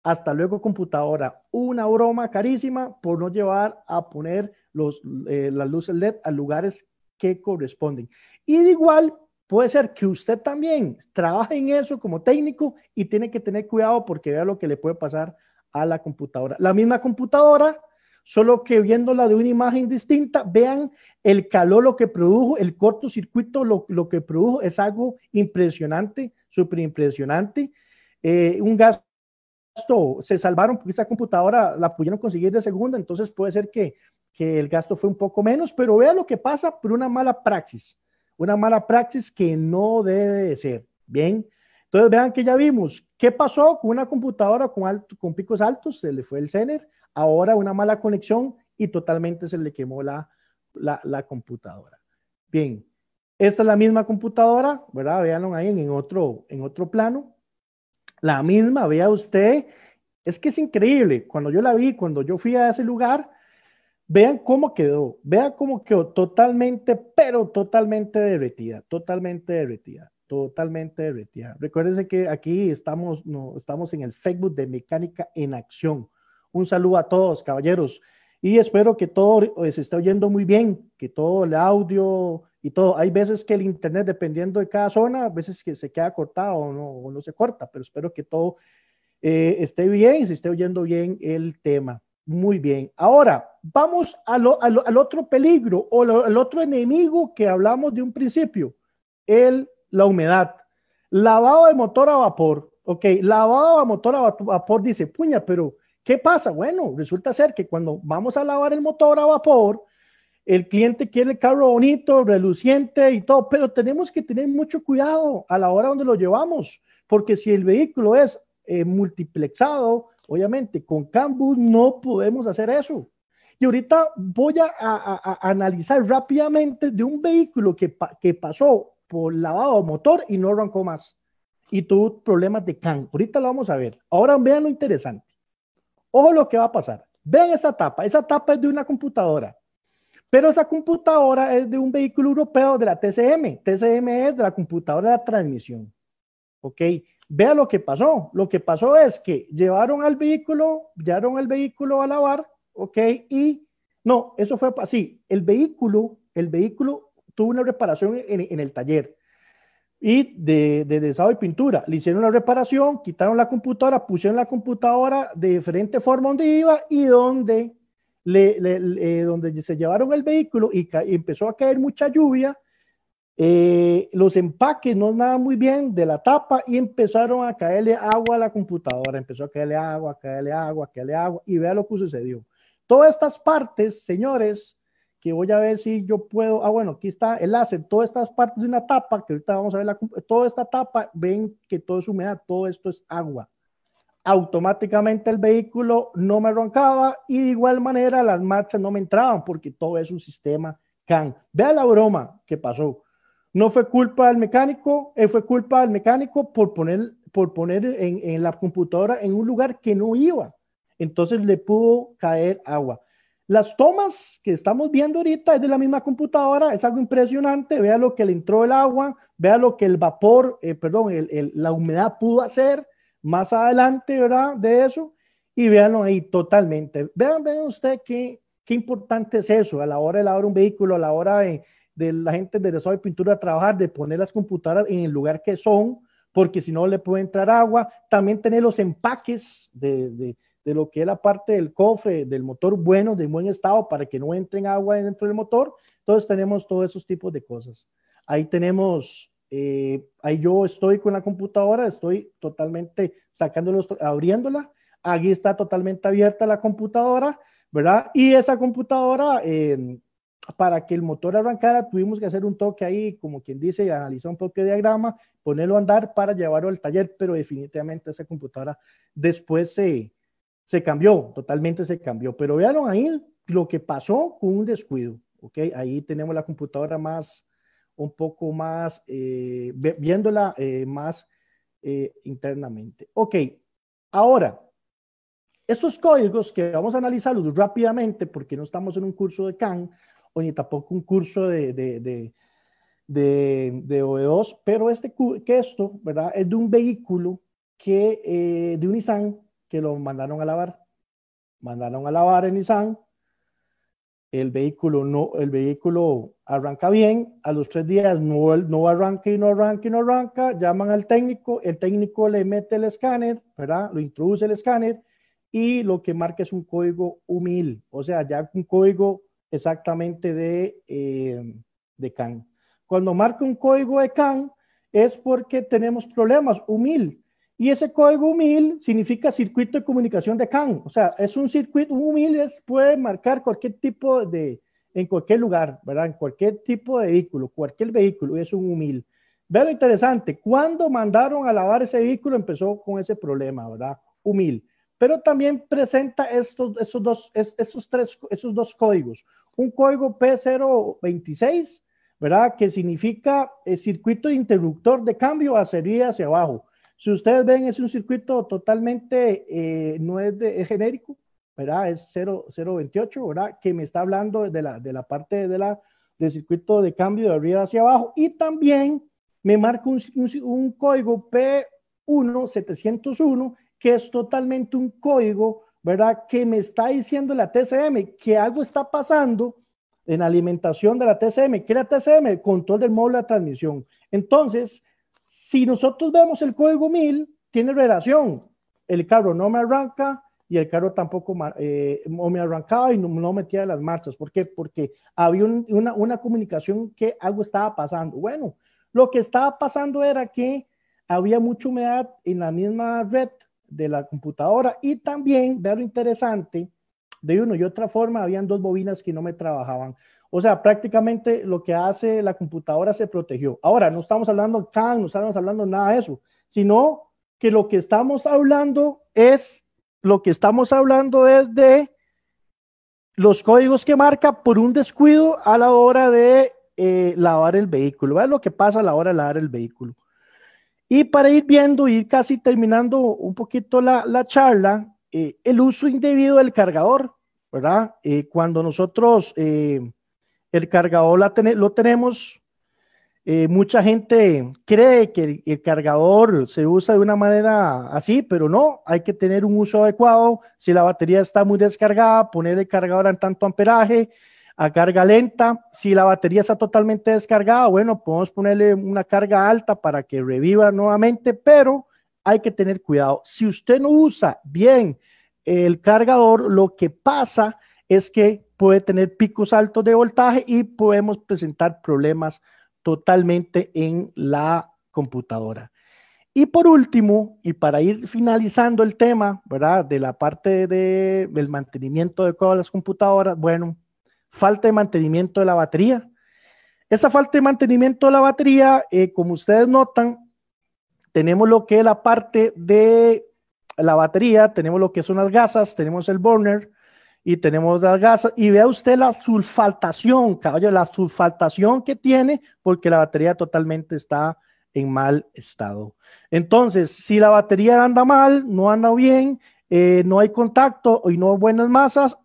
hasta luego computadora, una broma carísima por no llevar a poner los, eh, las luces LED a lugares que corresponden. Y de igual puede ser que usted también trabaje en eso como técnico y tiene que tener cuidado porque vea lo que le puede pasar a la computadora. La misma computadora solo que viéndola de una imagen distinta, vean el calor lo que produjo, el cortocircuito lo, lo que produjo, es algo impresionante, súper impresionante. Eh, un gasto, se salvaron porque esta computadora la pudieron conseguir de segunda, entonces puede ser que, que el gasto fue un poco menos, pero vean lo que pasa por una mala praxis, una mala praxis que no debe ser, ¿bien? Entonces vean que ya vimos qué pasó con una computadora con, con picos altos, se le fue el CENER, Ahora una mala conexión y totalmente se le quemó la, computadora. Bien, esta es la misma computadora, ¿verdad? Veanlo ahí en otro, en otro plano. La misma, vea usted. Es que es increíble. Cuando yo la vi, cuando yo fui a ese lugar, vean cómo quedó. Vean cómo quedó totalmente, pero totalmente derretida. Totalmente derretida. Totalmente derretida. Recuérdense que aquí estamos, no, estamos en el Facebook de Mecánica en Acción. Un saludo a todos, caballeros. Y espero que todo se pues, esté oyendo muy bien, que todo el audio y todo. Hay veces que el internet, dependiendo de cada zona, a veces que se queda cortado o no, se corta, pero espero que todo eh, esté bien y se esté oyendo bien el tema. Muy bien. Ahora, vamos al otro peligro o al otro enemigo que hablamos de un principio, el, la humedad. Lavado de motor a vapor. Ok, lavado a motor a vapor dice, puña, pero ¿Qué pasa? Bueno, resulta ser que cuando vamos a lavar el motor a vapor, el cliente quiere el carro bonito, reluciente y todo, pero tenemos que tener mucho cuidado a la hora donde lo llevamos, porque si el vehículo es eh, multiplexado, obviamente con cambus no podemos hacer eso. Y ahorita voy a, analizar rápidamente de un vehículo que, que pasó por lavado de motor y no arrancó más y tuvo problemas de CAN. Ahorita lo vamos a ver. Ahora vean lo interesante. Ojo lo que va a pasar. Vean esa tapa. Esa tapa es de una computadora. Pero esa computadora es de un vehículo europeo de la TCM. TCM es de la computadora de la transmisión. ¿Ok? Vea lo que pasó. Lo que pasó es que llevaron al vehículo, llevaron al vehículo a lavar, ¿ok? Y no, eso fue así. El vehículo, el vehículo tuvo una reparación en, en el taller y de, de, y pintura. Le hicieron la reparación, quitaron la computadora, pusieron la computadora de diferente forma donde iba y donde, le, eh, donde se llevaron el vehículo y, empezó a caer mucha lluvia. Eh, los empaques no andaban muy bien de la tapa y empezaron a caerle agua a la computadora. Empezó a caerle agua, caerle agua, caerle agua y vea lo que sucedió. Todas estas partes, señores, que voy a ver si yo puedo, ah, bueno, aquí está, el hace todas estas partes de una tapa, que ahorita vamos a ver la, toda esta tapa, ven que todo es humedad, todo esto es agua. Automáticamente el vehículo no me arrancaba, y de igual manera las marchas no me entraban porque todo es un sistema CAN. Vea la broma que pasó. No fue culpa del mecánico, eh, fue culpa del mecánico por poner, por poner en, en la computadora en un lugar que no iba. Entonces le pudo caer agua. Las tomas que estamos viendo ahorita es de la misma computadora, es algo impresionante. Vea lo que le entró el agua, vea lo que el vapor, eh, perdón, el, la humedad pudo hacer más adelante, ¿verdad? De eso, y véanlo ahí totalmente. Vean, vean usted qué, qué importante es eso a la hora de lavar un vehículo, a la hora de, de la gente de desarrollo de pintura trabajar, de poner las computadoras en el lugar que son, porque si no le puede entrar agua. También tener los empaques de de lo que es la parte del cofre del motor bueno, de buen estado, para que no entren agua dentro del motor. Entonces tenemos todos esos tipos de cosas. Ahí tenemos, eh, ahí yo estoy con la computadora, estoy totalmente sacándola, abriéndola. Aquí está totalmente abierta la computadora, ¿verdad? Y esa computadora, em, para que el motor arrancara, tuvimos que hacer un toque ahí, como quien dice, analizar un poco el diagrama, ponerlo a andar para llevarlo al taller, pero definitivamente esa computadora después se... Se cambió, totalmente se cambió. Pero vean ahí lo que pasó con un descuido. ¿ok? Ahí tenemos la computadora más, un poco más, eh, viéndola eh, más eh, internamente. Ok, ahora, estos códigos que vamos a analizarlos rápidamente, porque no estamos en un curso de CAN, o ni tampoco un curso de, de, de, de, de OE2, pero este, que esto, ¿verdad? Es de un vehículo que, de un Nissan que lo mandaron a lavar. Mandaron a lavar en Nissan. El vehículo, no, el vehículo arranca bien. A los tres días no, no arranca y no arranca y no arranca. Llaman al técnico. El técnico le mete el escáner, ¿verdad? Lo introduce el escáner y lo que marca es un código humil. O sea, ya un código exactamente de, eh, de CAN. Cuando marca un código de CAN es porque tenemos problemas. Humil, y ese código humil significa circuito de comunicación de CAN. O sea, es un circuito, un es, puede marcar cualquier tipo de, en cualquier lugar, ¿verdad? En cualquier tipo de vehículo, cualquier vehículo, es un humil. pero lo interesante, cuando mandaron a lavar ese vehículo empezó con ese problema, ¿verdad? humil. Pero también presenta estos, esos dos, esos tres, esos dos códigos. Un código P026, ¿verdad? Que significa el eh, circuito de interruptor de cambio hacia arriba hacia abajo. Si ustedes ven, es un circuito totalmente, eh, no es, de, es genérico, ¿verdad? Es 0, 0.28, ¿verdad? Que me está hablando de la, de la parte de la, del circuito de cambio de arriba hacia abajo. Y también me marca un, un, código P1701, que es totalmente un código, ¿verdad? Que me está diciendo la TCM que algo está pasando en alimentación de la TCM, es la TCM, control del módulo de transmisión. Entonces, si nosotros vemos el código 1000, tiene relación. El carro no me arranca y el carro tampoco eh, me arrancaba y no, me metía las marchas. ¿Por qué? Porque había una, comunicación que algo estaba pasando. Bueno, lo que estaba pasando era que había mucha humedad en la misma red de la computadora y también, vea lo interesante, de una y otra forma, habían dos bobinas que no me trabajaban. O sea, prácticamente lo que hace la computadora se protegió. Ahora, no estamos hablando de CAN, no estamos hablando nada de eso, sino que lo que estamos hablando es, lo que estamos hablando es de los códigos que marca por un descuido a la hora de eh, lavar el vehículo. ¿Ves lo que pasa a la hora de lavar el vehículo. Y para ir viendo, ir casi terminando un poquito la, charla, eh, el uso indebido del cargador, ¿verdad? Eh, cuando nosotros el cargador lo tenemos. Eh, mucha gente cree que el, el, cargador se usa de una manera así, pero no, hay que tener un uso adecuado. Si la batería está muy descargada, poner el cargador en tanto amperaje, a carga lenta. Si la batería está totalmente descargada, bueno, podemos ponerle una carga alta para que reviva nuevamente, pero hay que tener cuidado. Si usted no usa bien el cargador, lo que pasa es que puede tener picos altos de voltaje y podemos presentar problemas totalmente en la computadora. Y por último, y para ir finalizando el tema, ¿verdad? De la parte de, del mantenimiento de todas las computadoras, bueno, falta de mantenimiento de la batería. Esa falta de mantenimiento de la batería, eh, como ustedes notan, tenemos lo que es la parte de la batería, tenemos lo que son las gasas, tenemos el burner, y tenemos las gasas. Y vea usted la sulfatación, caballo, la sulfatación que tiene porque la batería totalmente está en mal estado. Entonces, si la batería anda mal, no anda bien, eh, no hay contacto y no buenas masas,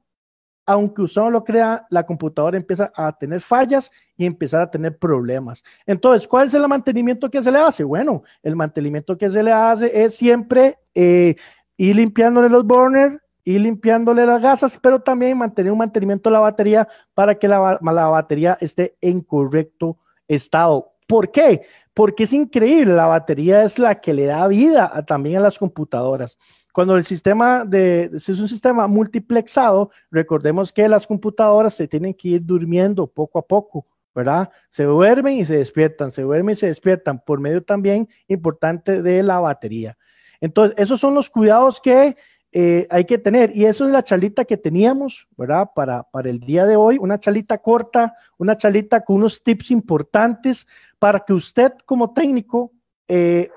aunque usted no lo crea, la computadora empieza a tener fallas y empezar a tener problemas. Entonces, ¿cuál es el mantenimiento que se le hace? Bueno, el mantenimiento que se le hace es siempre eh, ir limpiándole los burners, y limpiándole las gasas, pero también mantener un mantenimiento de la batería para que la, la batería esté en correcto estado. ¿Por qué? Porque es increíble, la batería es la que le da vida también a las computadoras. Cuando el sistema de, es un sistema multiplexado, recordemos que las computadoras se tienen que ir durmiendo poco a poco, ¿verdad? Se duermen y se despiertan, se duermen y se despiertan por medio también importante de la batería. Entonces, esos son los cuidados que eh, hay que tener. Y eso es la chalita que teníamos, ¿verdad? Para, para el día de hoy, una chalita corta, una chalita con unos tips importantes para que usted como técnico eh,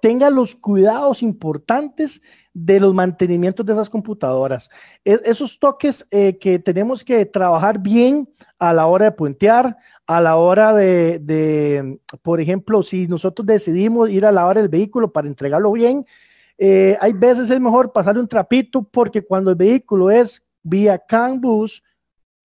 tenga los cuidados importantes de los mantenimientos de esas computadoras. E, esos toques eh, que tenemos que trabajar bien a la hora de puentear, a la hora de, de, por ejemplo, si nosotros decidimos ir a lavar el vehículo para entregarlo bien, eh, hay veces es mejor pasar un trapito porque cuando el vehículo es vía CAN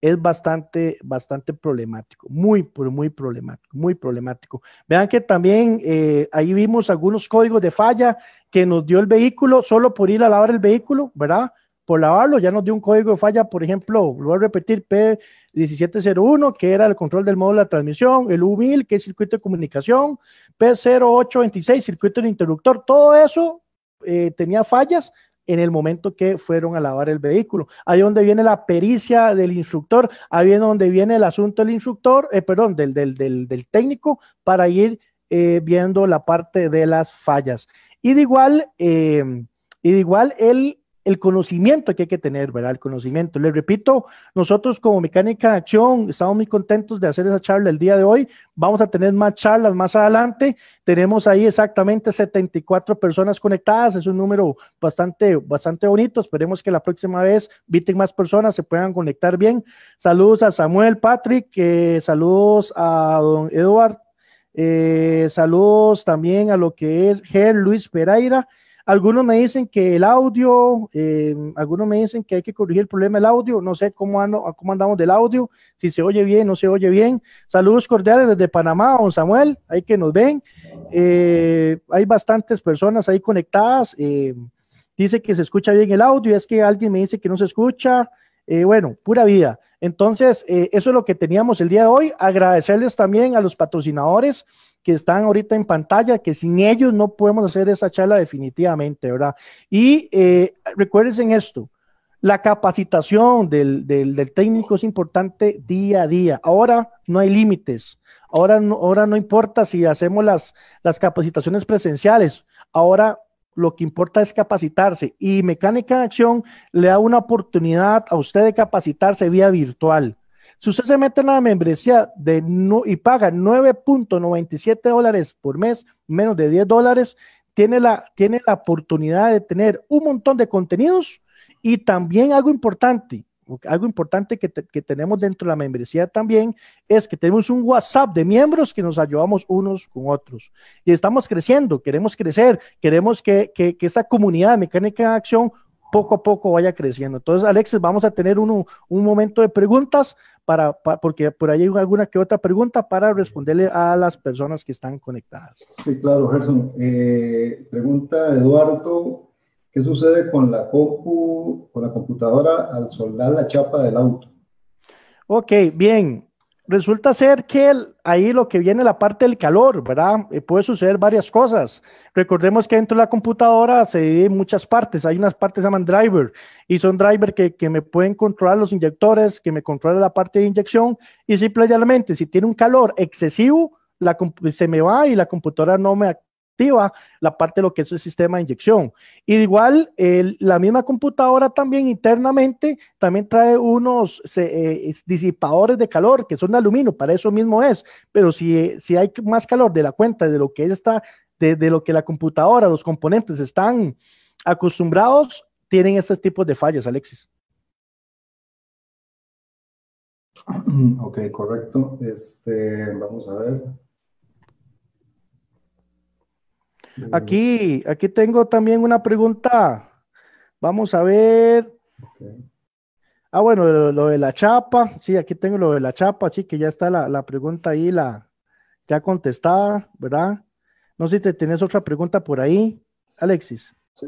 es bastante, bastante problemático, muy, muy problemático, muy problemático. Vean que también eh, ahí vimos algunos códigos de falla que nos dio el vehículo solo por ir a lavar el vehículo, ¿verdad? Por lavarlo, ya nos dio un código de falla, por ejemplo, lo voy a repetir, P1701, que era el control del módulo de transmisión, el U1000, que es circuito de comunicación, P0826, circuito de interruptor, todo eso eh, tenía fallas en el momento que fueron a lavar el vehículo. Ahí donde viene la pericia del instructor, ahí es donde viene el asunto del instructor, eh, perdón, del, del, técnico para ir eh, viendo la parte de las fallas. Y de igual, y de igual el, el conocimiento que hay que tener, ¿verdad? El conocimiento. Les repito, nosotros como Mecánica de Acción estamos muy contentos de hacer esa charla el día de hoy. Vamos a tener más charlas más adelante. Tenemos ahí exactamente 74 personas conectadas. Es un número bastante, bastante bonito. Esperemos que la próxima vez viten más personas, se puedan conectar bien. Saludos a Samuel Patrick, eh, saludos a don Eduard, eh, saludos también a lo que es Ger Luis Pereira. Algunos me dicen que el audio, eh, algunos me dicen que hay que corregir el problema del audio, no sé cómo, ando, cómo andamos del audio, si se oye bien, no se oye bien. Saludos cordiales desde Panamá, don Samuel, ahí que nos ven. Eh, hay bastantes personas ahí conectadas. Eh, dice que se escucha bien el audio, es que alguien me dice que no se escucha. Eh, bueno, pura vida. Entonces, eh, eso es lo que teníamos el día de hoy. Agradecerles también a los patrocinadores que están ahorita en pantalla, que sin ellos no podemos hacer esa charla definitivamente, ¿verdad? Y eh, en esto, la capacitación del, técnico es importante día a día. Ahora no hay límites, ahora no, ahora no importa si hacemos las, las capacitaciones presenciales, ahora lo que importa es capacitarse y Mecánica en Acción le da una oportunidad a usted de capacitarse vía virtual. Si usted se mete en la membresía de y paga 9.97 dólares por mes, menos de 10 dólares, tiene la, tiene la oportunidad de tener un montón de contenidos y también algo importante, algo importante que, que, tenemos dentro de la membresía también es que tenemos un WhatsApp de miembros que nos ayudamos unos con otros. Y estamos creciendo, queremos crecer, queremos que, que, que esa comunidad de mecánica de acción poco a poco vaya creciendo. Entonces, Alexis, vamos a tener un momento de preguntas para, para, porque por ahí hay alguna que otra pregunta para responderle a las personas que están conectadas. Sí, claro, Gerson. Eh, pregunta Eduardo ¿Qué sucede con la, con la computadora al soldar la chapa del auto? Ok, bien. Resulta ser que ahí lo que viene la parte del calor, ¿verdad? Eh, puede suceder varias cosas. Recordemos que dentro de la computadora se divide muchas partes. Hay unas partes que se llaman driver y son driver que, que me pueden controlar los inyectores, que me controla la parte de inyección y simplemente si tiene un calor excesivo, la, se me va y la computadora no me, la parte de lo que es el sistema de inyección. Y igual, la misma computadora también internamente también trae unos eh, disipadores de calor que son de aluminio, para eso mismo es. Pero si, eh, hay más calor de la cuenta, de lo que está, de lo que la computadora, los componentes están acostumbrados, tienen estos tipos de fallas, Alexis. Mm, ok, correcto. Este, vamos a ver. Aquí, aquí tengo también una pregunta. Vamos a ver. Ah, bueno, lo, de la chapa. Sí, aquí tengo lo de la chapa, así que ya está la, pregunta ahí, la ya contestada, ¿verdad? No sé si te tienes otra pregunta por ahí, Alexis. Se,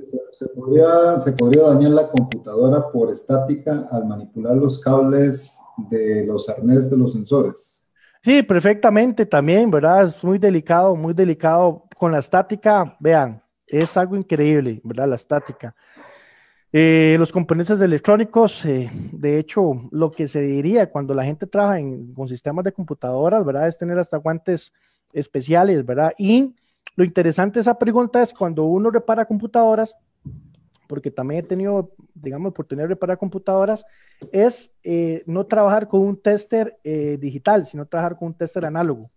podría, se, podría, dañar la computadora por estática al manipular los cables de los arnés de los sensores. Sí, perfectamente también, ¿verdad? Es muy delicado, muy delicado con la estática, vean, es algo increíble, ¿verdad? La estática. Eh, los componentes electrónicos, eh, de hecho, lo que se diría cuando la gente trabaja en, con sistemas de computadoras, ¿verdad? Es tener hasta guantes especiales, ¿verdad? Y lo interesante de esa pregunta es cuando uno repara computadoras, porque también he tenido, digamos, oportunidad de reparar computadoras, es eh, no trabajar con un tester digital, sino trabajar con un tester análogo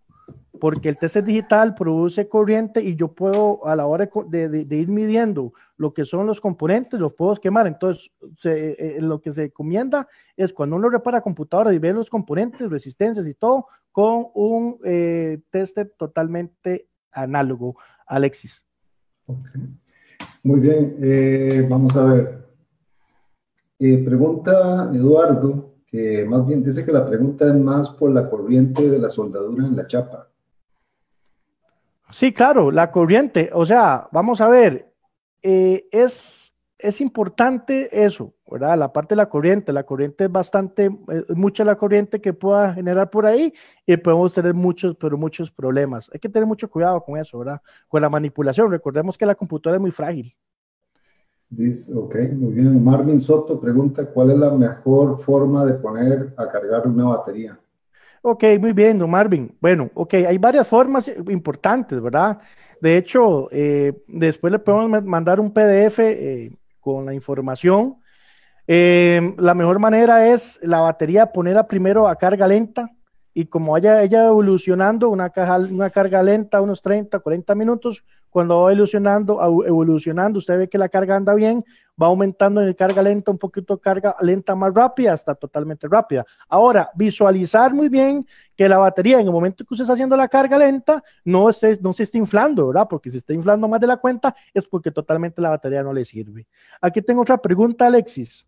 porque el tester digital produce corriente y yo puedo a la hora de, ir midiendo lo que son los componentes, los puedo quemar. Entonces, eh, eh, lo que se recomienda es cuando uno repara computadoras y ve los componentes, resistencias y todo, con un eh, totalmente análogo. Alexis. Muy bien, eh, vamos a ver. pregunta Eduardo más bien dice que la pregunta es más por la corriente de la soldadura en la chapa. Sí, claro, la corriente. O sea, vamos a ver, eh, es, es importante eso, ¿verdad? La parte de la corriente. La corriente es bastante, mucha la corriente que pueda generar por ahí y podemos tener muchos, pero muchos problemas. Hay que tener mucho cuidado con eso, ¿verdad? Con la manipulación. Recordemos que la computadora es muy frágil. Dice, ok, muy bien. Marvin Soto pregunta, ¿cuál es la mejor forma de poner a cargar una batería? Ok, muy bien, Marvin. Bueno, ok, hay varias formas importantes, ¿verdad? De hecho, eh, después le podemos mandar un PDF eh, con la información. Eh, la mejor manera es la batería ponerla primero a carga lenta, y como haya ella evolucionando, una, caja, una carga lenta, unos 30, 40 minutos, cuando va evolucionando, evolucionando, usted ve que la carga anda bien, va aumentando en el carga lenta, un poquito carga lenta más rápida, hasta totalmente rápida. Ahora, visualizar muy bien que la batería en el momento que usted está haciendo la carga lenta, no se, no se está inflando, ¿verdad? Porque si está inflando más de la cuenta, es porque totalmente la batería no le sirve. Aquí tengo otra pregunta, Alexis.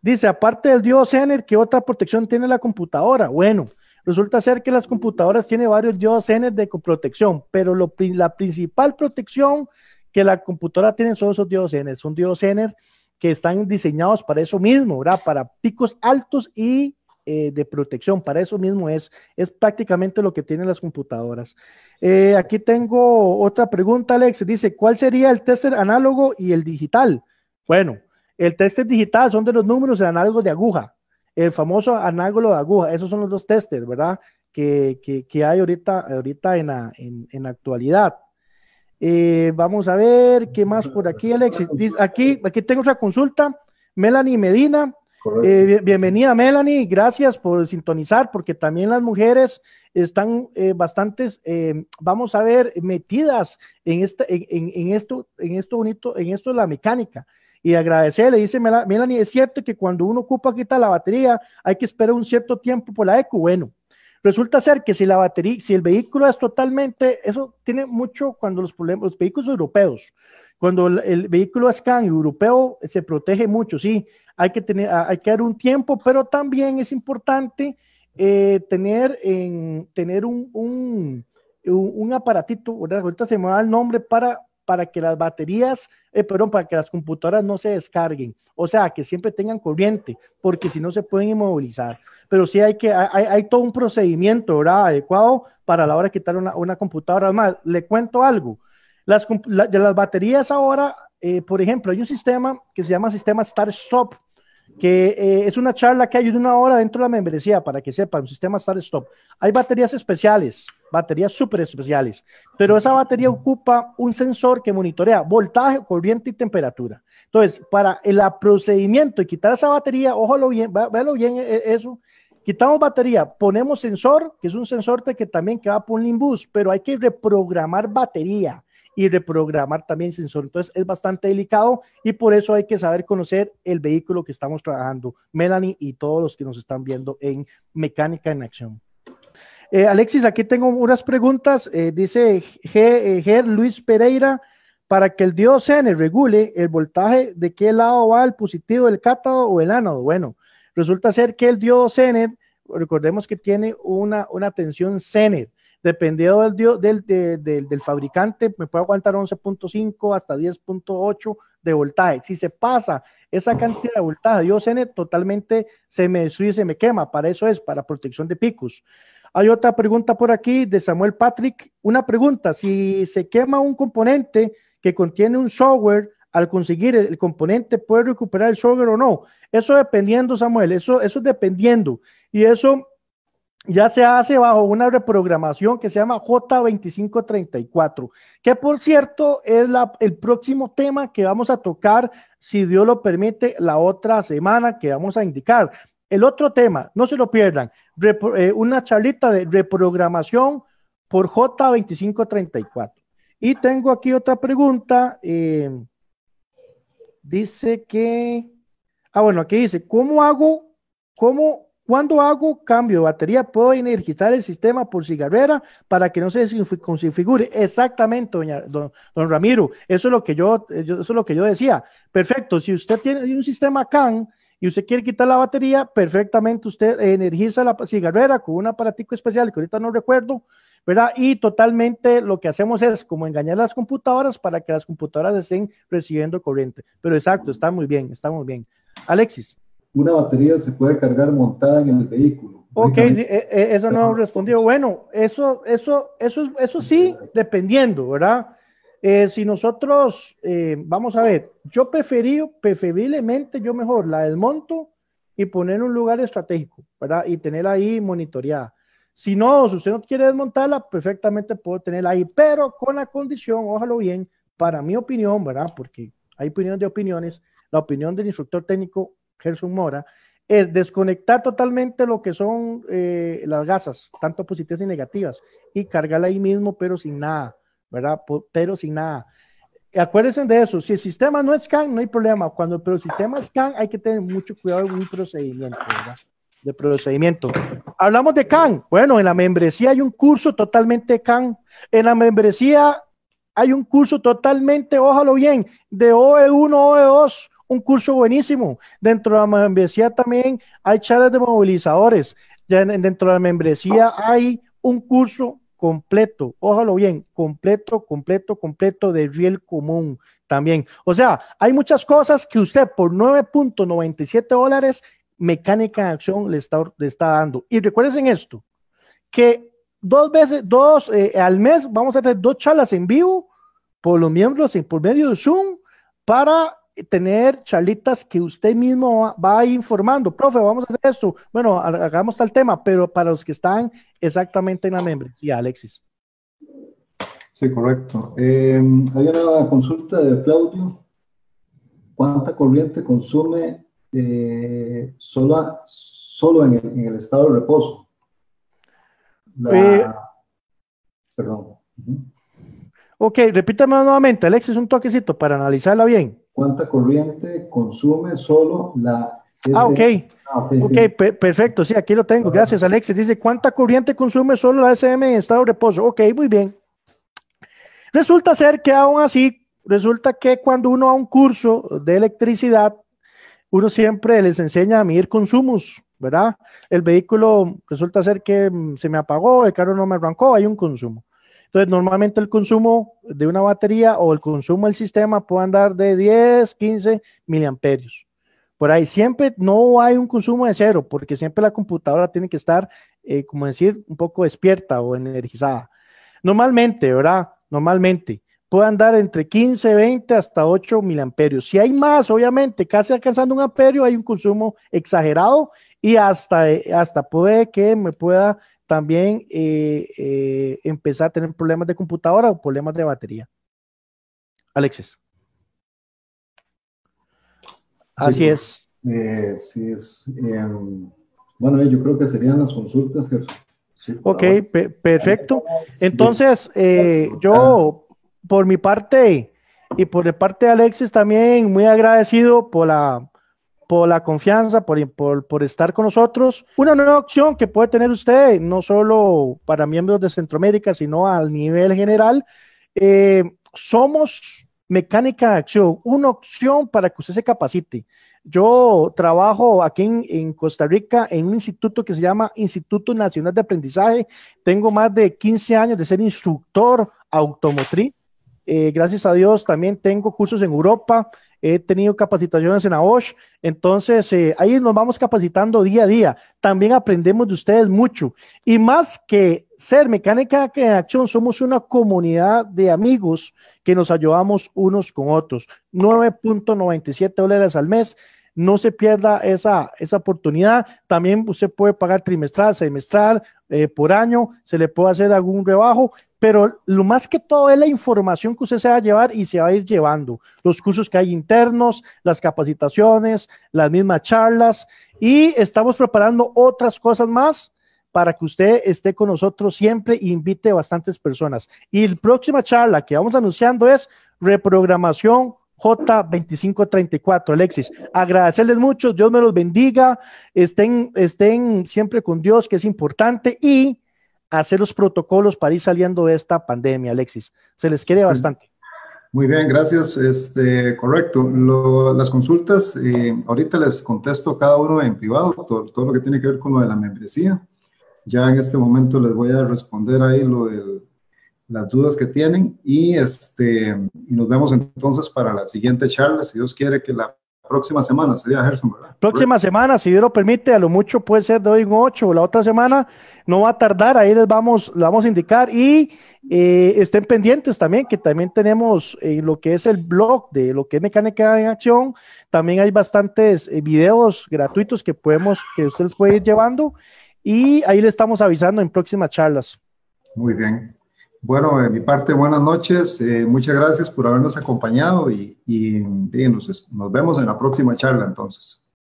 Dice, aparte del dios Zener, ¿qué otra protección tiene la computadora? Bueno, Resulta ser que las computadoras tienen varios diocenes de protección, pero la principal protección que la computadora tiene son esos diocenes, son diocenes que están diseñados para eso mismo, Para picos altos y eh, de protección, para eso mismo es, es prácticamente lo que tienen las computadoras. Eh, aquí tengo otra pregunta, Alex, dice, ¿cuál sería el tester análogo y el digital? Bueno, el tester digital son de los números análogos de aguja, el famoso anágolo de aguja, esos son los dos testers, ¿verdad? Que, hay ahorita, ahorita en, la, actualidad. Eh, vamos a ver, ¿qué más por aquí, Alexis? Aquí, aquí tengo otra consulta. Melanie Medina, eh, bienvenida Melanie, gracias por sintonizar, porque también las mujeres están eh, bastantes, vamos a ver, metidas en, este, en, en, esto, en esto bonito, en esto de la mecánica y agradecerle. Dice Melanie, es cierto que cuando uno ocupa quitar la batería, hay que esperar un cierto tiempo por la eco. Bueno, resulta ser que si la batería, si el vehículo es totalmente, eso tiene mucho cuando los problemas, los vehículos europeos, cuando el, vehículo es can europeo, se protege mucho, sí, hay que tener, ah, hay que dar un tiempo, pero también es importante eh, tener, en, tener un, un, aparatito, ahorita se me va el nombre para para que las baterías, eh, perdón, para que las computadoras no se descarguen, o sea, que siempre tengan corriente, porque si no se pueden inmovilizar. Pero sí hay que, hay, todo un procedimiento ¿verdad? adecuado para la hora de quitar una, computadora. Además, le cuento algo, las, de las baterías ahora, eh, por ejemplo, hay un sistema que se llama sistema Start-Stop, que eh, es una charla que hay de una hora dentro de la membresía, para que sepan, un sistema Start Stop. Hay baterías especiales, baterías súper especiales, pero esa batería ocupa un sensor que monitorea voltaje, corriente y temperatura. Entonces, para el procedimiento y quitar esa batería, ójalo bien, véalo bien eh, eso, quitamos batería, ponemos sensor, que es un sensor que también queda por un limbus, pero hay que reprogramar batería y reprogramar también sensor. Entonces es bastante delicado y por eso hay que saber conocer el vehículo que estamos trabajando, Melanie y todos los que nos están viendo en Mecánica en Acción. Eh, Alexis, aquí tengo unas preguntas. Eh, dice Ger eh, Luis Pereira, para que el diodo Zener regule el voltaje, ¿de qué lado va el positivo, del cátodo o el ánodo? Bueno, resulta ser que el diodo Zener, recordemos que tiene una, una tensión Zener, dependiendo del, del, del, fabricante, me puede aguantar 11.5 hasta 10.8 de voltaje. Si se pasa esa cantidad de voltaje Dios OCN, totalmente se me destruye, se me quema. Para eso es, para protección de picos. Hay otra pregunta por aquí de Samuel Patrick. Una pregunta, si se quema un componente que contiene un software, al conseguir el, componente, ¿puede recuperar el software o no? Eso dependiendo, Samuel, eso, eso dependiendo. Y eso ya se hace bajo una reprogramación que se llama J2534, que por cierto es el próximo tema que vamos a tocar, si Dios lo permite, la otra semana que vamos a indicar. El otro tema, no se lo pierdan, eh, una charlita de reprogramación por J2534. Y tengo aquí otra pregunta. Eh, dice que, ah, bueno, aquí dice, ¿cómo hago, cómo cuando hago cambio de batería, puedo energizar el sistema por cigarrera para que no se configure. Exactamente, don, Ramiro. Eso es lo que yo, eh, eso lo que yo decía. Perfecto. Si usted tiene un sistema CAN y usted quiere quitar la batería, perfectamente usted energiza la cigarrera con un aparatico especial que ahorita no recuerdo. ¿verdad? Y totalmente lo que hacemos es como engañar las computadoras para que las computadoras estén recibiendo corriente. Pero exacto, está muy bien, está muy bien. Alexis una batería se puede cargar montada en el vehículo. Ok, eh, eh, eso no respondió. Bueno, eso, eso, eso, eso sí, dependiendo, ¿verdad? Eh, si nosotros, vamos a ver, yo preferí, preferiblemente yo mejor la desmonto y poner en un lugar estratégico, ¿verdad? Y tener ahí monitoreada. Si no, si usted no quiere desmontarla, perfectamente puedo tenerla ahí, pero con la condición, ojalá bien, para mi opinión, ¿verdad? Porque hay opinión de opiniones, la opinión del instructor técnico Gerson Mora, es desconectar totalmente lo que son eh, las gasas, tanto positivas y negativas, y cargarla ahí mismo, pero sin nada, ¿verdad? Pero sin nada. Acuérdense de eso, si el sistema no es CAN, no hay problema, cuando pero el sistema es CAN, hay que tener mucho cuidado en un procedimiento, ¿verdad? De procedimiento. Hablamos de CAN, bueno, en la membresía hay un curso totalmente CAN, en la membresía hay un curso totalmente, ojalá bien, de OE1, OE2, un curso buenísimo. Dentro de la membresía también hay charlas de movilizadores. Ya dentro de la membresía hay un curso completo, ojalá bien, completo, completo, completo de riel común también. O sea, hay muchas cosas que usted por 9.97 dólares mecánica en acción le está, le está dando. Y recuerden esto, que dos veces, dos eh, al mes vamos a tener dos charlas en vivo por los miembros y por medio de Zoom para tener charlitas que usted mismo va, informando, profe, vamos a hacer esto, bueno, hagamos tal tema, pero para los que están exactamente en la membresía, Alexis. Sí, correcto. Em, hay una consulta de Claudio. ¿Cuánta corriente consume eh, solo en el, estado de reposo? Eh, perdón. Ok, repítame nuevamente, Alexis, un toquecito para analizarla bien cuánta corriente consume solo la... Ese, ah, ok. okay, okay perfecto, sí, aquí lo tengo. Ah. Gracias, Alexis. Dice, ¿cuánta corriente consume solo la SM en estado de reposo? Ok, muy bien. Resulta ser que aún así, resulta que cuando uno a un curso de electricidad, uno siempre les enseña a medir consumos, ¿verdad? El vehículo resulta ser que mm, se me apagó, el carro no me arrancó, hay un consumo. Entonces, normalmente el consumo de una batería o el consumo del sistema puede andar de 10, 15 miliamperios. Por ahí siempre no hay un consumo de cero, porque siempre la computadora tiene que estar, eh, como decir, un poco despierta o energizada. Normalmente, ¿verdad? Normalmente puede andar entre 15, 20 hasta 8 miliamperios. Si hay más, obviamente, casi alcanzando un amperio, hay un consumo exagerado y hasta, eh, hasta puede que me pueda también eh, eh, empezar a tener problemas de computadora o problemas de batería. Alexis. Así pues, es. Eh, es. Em, bueno, yo creo que serían las consultas, ok, perfecto. Entonces, yo, por mi parte y por la parte de Alexis, también muy agradecido por la la confianza, por, por, estar con nosotros. Una nueva opción que puede tener usted, no solo para miembros de Centroamérica, sino al nivel general. Eh, somos mecánica de acción, una opción para que usted se capacite. Yo trabajo aquí en, Costa Rica en un instituto que se llama Instituto Nacional de Aprendizaje. Tengo más de 15 años de ser instructor automotriz. Eh, gracias a Dios también tengo cursos en Europa he tenido capacitaciones en AOSH, entonces eh, ahí nos vamos capacitando día a día. También aprendemos de ustedes mucho. Y más que ser mecánica en acción, somos una comunidad de amigos que nos ayudamos unos con otros. 9.97 dólares al mes. No se pierda esa, esa oportunidad. También usted puede pagar trimestral, semestral, eh, por año. Se le puede hacer algún rebajo pero lo más que todo es la información que usted se va a llevar y se va a ir llevando, los cursos que hay internos, las capacitaciones, las mismas charlas y estamos preparando otras cosas más para que usted esté con nosotros siempre e invite bastantes personas. Y la próxima charla que vamos anunciando es reprogramación J2534. Alexis, agradecerles mucho, Dios me los bendiga, estén, estén siempre con Dios, que es importante, y hacer los protocolos para ir saliendo de esta pandemia, Alexis. Se les quiere mm. bastante. Muy bien, gracias. Este, correcto. las consultas, eh, ahorita les contesto cada uno en privado, todo, todo, lo que tiene que ver con lo de la membresía. Ya en este momento les voy a responder ahí lo de las dudas que tienen y, este, y nos vemos entonces para la siguiente charla, si Dios quiere que la próxima semana, sería Gerson, ¿verdad? Próxima semana, si Dios lo permite, a lo mucho puede ser de hoy en 8 o la otra semana, no va a tardar, ahí les vamos, vamos a indicar y eh, estén pendientes también, que también tenemos eh, lo que es el blog de lo que es Mecánica en Acción, también hay bastantes eh, videos gratuitos que podemos, que ustedes pueden ir llevando y ahí le estamos avisando en próximas charlas. Muy bien. Bueno, de mi parte, buenas noches. Eh, muchas gracias por habernos acompañado y, nos vemos en la próxima charla entonces.